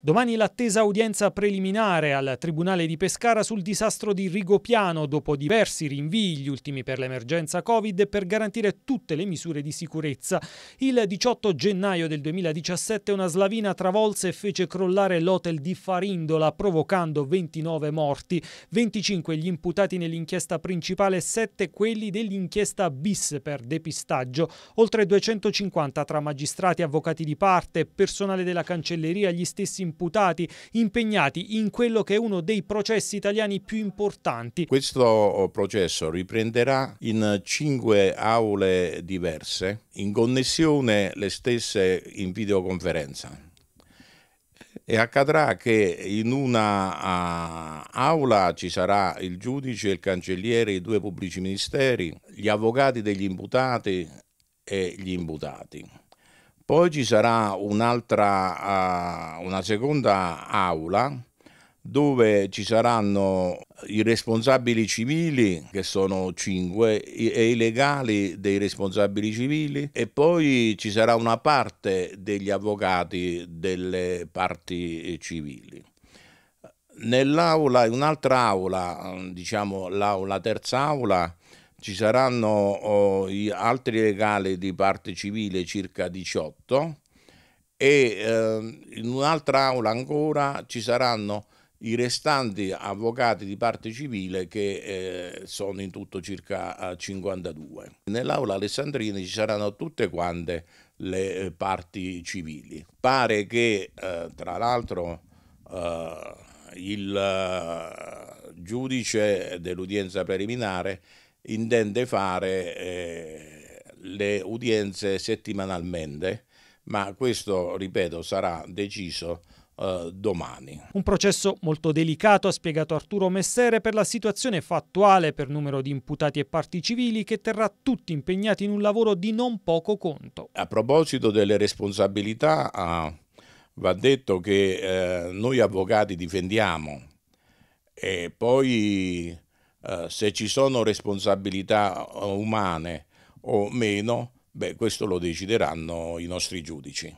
Domani l'attesa udienza preliminare al Tribunale di Pescara sul disastro di Rigopiano dopo diversi rinvii, gli ultimi per l'emergenza Covid, per garantire tutte le misure di sicurezza. Il 18 gennaio del 2017 una slavina travolse e fece crollare l'hotel di Farindola provocando 29 morti, 25 gli imputati nell'inchiesta principale e 7 quelli dell'inchiesta bis per depistaggio, oltre 250 tra magistrati, avvocati di parte, personale della cancelleria, gli stessi imputati impegnati in quello che è uno dei processi italiani più importanti. Questo oh, processo riprenderà in cinque aule diverse, in connessione le stesse in videoconferenza e accadrà che in una uh, aula ci sarà il giudice, il cancelliere, i due pubblici ministeri, gli avvocati degli imputati e gli imputati. Poi ci sarà un'altra, uh, una seconda aula dove ci saranno i responsabili civili, che sono cinque, e i legali dei responsabili civili, e poi ci sarà una parte degli avvocati delle parti civili. Nell'aula, in un'altra aula, diciamo l'aula, terza aula, ci saranno oh, altri legali di parte civile circa 18 e eh, in un'altra aula ancora ci saranno i restanti avvocati di parte civile che eh, sono in tutto circa 52. Nell'aula alessandrina ci saranno tutte quante le eh, parti civili. Pare che eh, tra l'altro eh, il eh, giudice dell'udienza preliminare intende fare eh, le udienze settimanalmente, ma questo, ripeto, sarà deciso eh, domani. Un processo molto delicato, ha spiegato Arturo Messere, per la situazione fattuale per numero di imputati e parti civili che terrà tutti impegnati in un lavoro di non poco conto. A proposito delle responsabilità, ah, va detto che eh, noi avvocati difendiamo e poi eh, se ci sono responsabilità eh, umane o meno, beh, questo lo decideranno i nostri giudici.